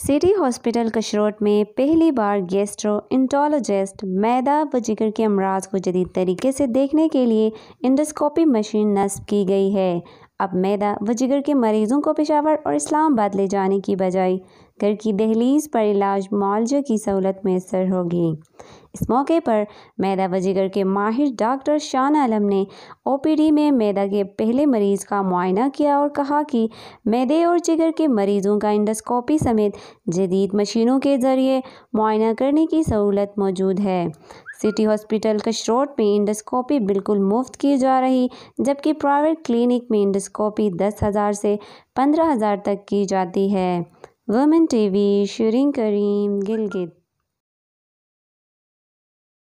city hospital कशरोट में पहली बार gastro इंटोलोजिस्ट मैदा व जिगर के अमराज को जदीद तरीके से देखने के लिए इंडोस्कोपी मशीन नस्ब की गई है अब मैदा व जिगर के मरीज़ों को पेशावर और इस्लामाबाद ले जाने की बजाय घर की दहलीज पर इलाज मुआवजे की सहूलत मैसर होगी इस मौके पर मैदा वजीगर के माहिर डॉक्टर शान आलम ने ओपीडी में मैदा के पहले मरीज़ का मुआयना किया और कहा कि मैदे और जिगर के मरीज़ों का इंडोस्कोपी समेत जदीद मशीनों के ज़रिए मुआयना करने की सहूलत मौजूद है सिटी हॉस्पिटल कशरोट में इंडोस्कोपी बिल्कुल मुफ्त की जा रही जबकि प्राइवेट क्लिनिक में इंडोस्कोपी दस हज़ार से पंद्रह हज़ार तक की जाती है टी टीवी शुरिंग करीम गिलगित